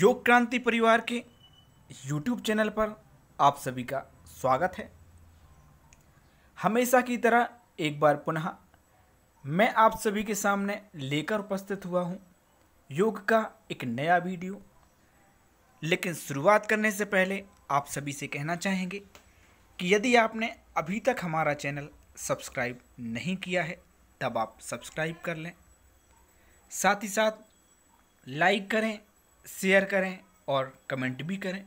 योग क्रांति परिवार के YouTube चैनल पर आप सभी का स्वागत है हमेशा की तरह एक बार पुनः मैं आप सभी के सामने लेकर उपस्थित हुआ हूँ योग का एक नया वीडियो लेकिन शुरुआत करने से पहले आप सभी से कहना चाहेंगे कि यदि आपने अभी तक हमारा चैनल सब्सक्राइब नहीं किया है तब आप सब्सक्राइब कर लें साथ ही साथ लाइक करें शेयर करें और कमेंट भी करें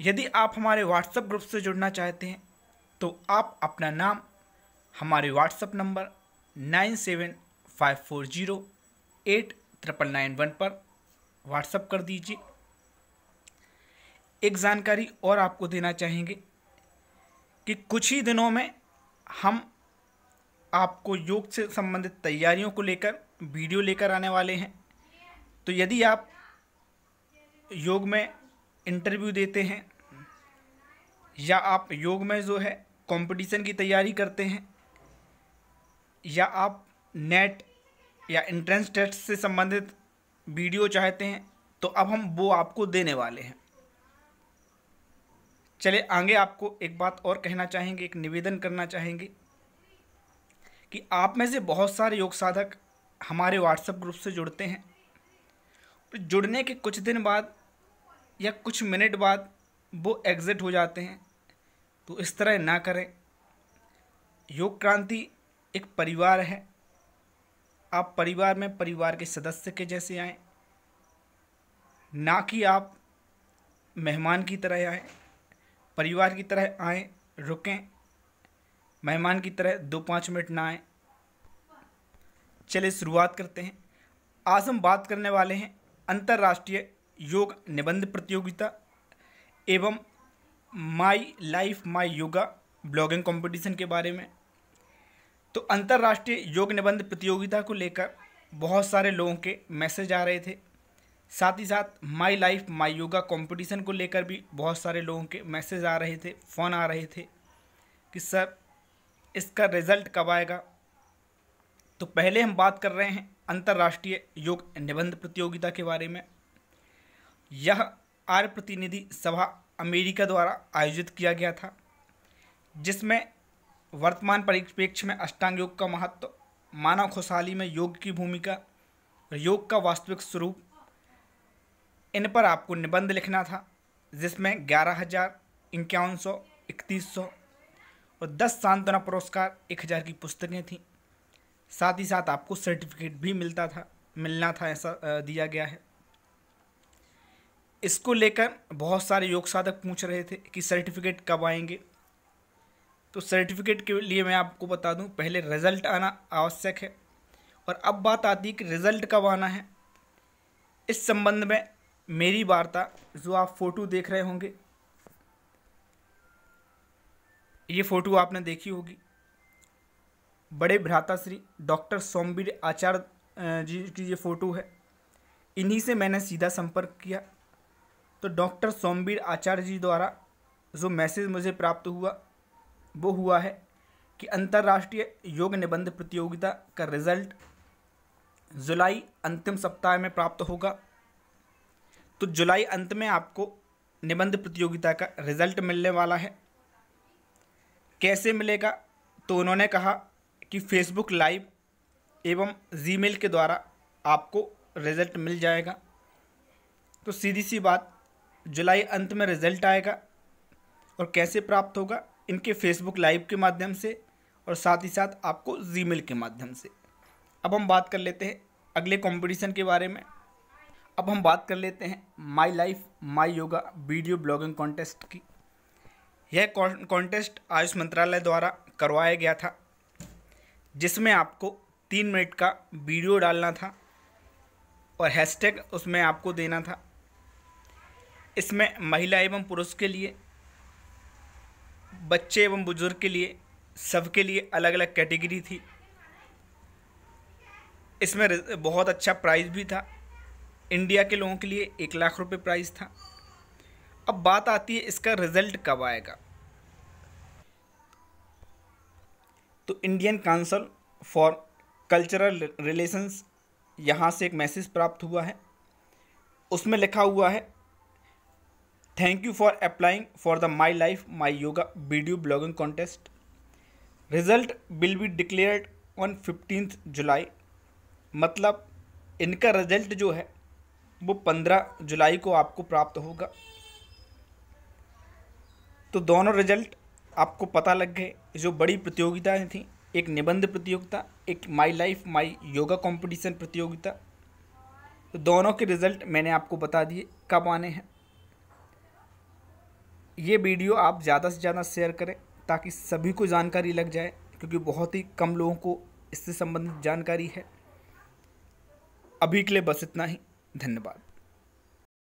यदि आप हमारे व्हाट्सएप ग्रुप से जुड़ना चाहते हैं तो आप अपना नाम हमारे WhatsApp number nine seven five four zero eight triple nine one पर व्हाट्सएप कर दीजिए एक जानकारी और आपको देना चाहेंगे कि कुछ ही दिनों में हम आपको योग से संबंधित तैयारियों को लेकर वीडियो लेकर आने वाले हैं तो यदि आप योग में इंटरव्यू देते हैं या आप योग में जो है कंपटीशन की तैयारी करते हैं या आप नेट या इंट्रेंस टेस्ट से संबंधित वीडियो चाहते हैं तो अब हम वो आपको देने वाले हैं चले आगे आपको एक बात और कहना चाहेंगे एक निवेदन करना चाहेंगे कि आप में से बहुत सारे योग साधक हमारे व्हाट्सएप ग्रुप से जुड़ते हैं जुड़ने के कुछ दिन बाद या कुछ मिनट बाद वो एग्ज़िट हो जाते हैं तो इस तरह ना करें योग क्रांति एक परिवार है आप परिवार में परिवार के सदस्य के जैसे आएँ ना कि आप मेहमान की तरह आए परिवार की तरह आएँ रुकें मेहमान की तरह दो पाँच मिनट ना आए चलिए शुरुआत करते हैं आज हम बात करने वाले हैं अंतर्राष्ट्रीय योग निबंध प्रतियोगिता एवं my life my yoga blogging competition के बारे में तो अंतर्राष्ट्रीय योग निबंध प्रतियोगिता को लेकर बहुत सारे लोगों के मैसेज आ रहे थे साथ ही साथ my life my yoga competition को लेकर भी बहुत सारे लोगों के मैसेज आ रहे थे फ़ोन आ रहे थे कि सर इसका रिज़ल्ट कब आएगा तो पहले हम बात कर रहे हैं अंतर्राष्ट्रीय योग निबंध प्रतियोगिता के बारे में यह आर प्रतिनिधि सभा अमेरिका द्वारा आयोजित किया गया था जिसमें वर्तमान परिप्रेक्ष्य में अष्टांग योग का महत्व मानव खुशहाली में योग की भूमिका योग का वास्तविक स्वरूप इन पर आपको निबंध लिखना था जिसमें ग्यारह हज़ार इक्यावन सौ इकतीस सौ और दस सांत्वना पुरस्कार एक हज़ार की पुस्तकें थीं साथ ही साथ आपको सर्टिफिकेट भी मिलता था मिलना था ऐसा दिया गया है इसको लेकर बहुत सारे योग साधक पूछ रहे थे कि सर्टिफिकेट कब आएंगे तो सर्टिफिकेट के लिए मैं आपको बता दूं पहले रिज़ल्ट आना आवश्यक है और अब बात आती है कि रिज़ल्ट कब आना है इस संबंध में मेरी वार्ता जो आप फ़ोटो देख रहे होंगे ये फ़ोटो आपने देखी होगी बड़े भ्राता श्री डॉक्टर सोमवीर आचार्य जी की ये फ़ोटो है इन्हीं से मैंने सीधा संपर्क किया तो डॉक्टर सोमवीर आचार्य जी द्वारा जो मैसेज मुझे प्राप्त हुआ वो हुआ है कि अंतर्राष्ट्रीय योग निबंध प्रतियोगिता का रिजल्ट जुलाई अंतिम सप्ताह में प्राप्त होगा तो जुलाई अंत में आपको निबंध प्रतियोगिता का रिजल्ट मिलने वाला है कैसे मिलेगा तो उन्होंने कहा कि फेसबुक लाइव एवं जीमेल के द्वारा आपको रिज़ल्ट मिल जाएगा तो सीधी सी बात जुलाई अंत में रिज़ल्ट आएगा और कैसे प्राप्त होगा इनके फेसबुक लाइव के माध्यम से और साथ ही साथ आपको जीमेल के माध्यम से अब हम बात कर लेते हैं अगले कंपटीशन के बारे में अब हम बात कर लेते हैं my life my yoga video blogging contest की यह कॉन्टेस्ट आयुष मंत्रालय द्वारा करवाया गया था जिसमें आपको तीन मिनट का वीडियो डालना था और हैशटैग उसमें आपको देना था इसमें महिला एवं पुरुष के लिए बच्चे एवं बुजुर्ग के लिए सबके लिए अलग अलग कैटेगरी थी इसमें बहुत अच्छा प्राइस भी था इंडिया के लोगों के लिए एक लाख रुपए प्राइस था अब बात आती है इसका रिज़ल्ट कब आएगा तो Indian Council for Cultural Relations यहाँ से एक मैसेज प्राप्त हुआ है उसमें लिखा हुआ है thank you for applying for the my life my yoga video blogging contest result will be declared on fifteen July मतलब इनका रिजल्ट जो है वो पंद्रह जुलाई को आपको प्राप्त होगा तो दोनों रिजल्ट आपको पता लग गए जो बड़ी प्रतियोगिताएं थीं एक निबंध प्रतियोगिता एक my life my yoga competition प्रतियोगिता तो दोनों के रिज़ल्ट मैंने आपको बता दिए कब आने हैं ये वीडियो आप ज़्यादा से ज़्यादा शेयर करें ताकि सभी को जानकारी लग जाए क्योंकि बहुत ही कम लोगों को इससे संबंधित जानकारी है अभी के लिए बस इतना ही धन्यवाद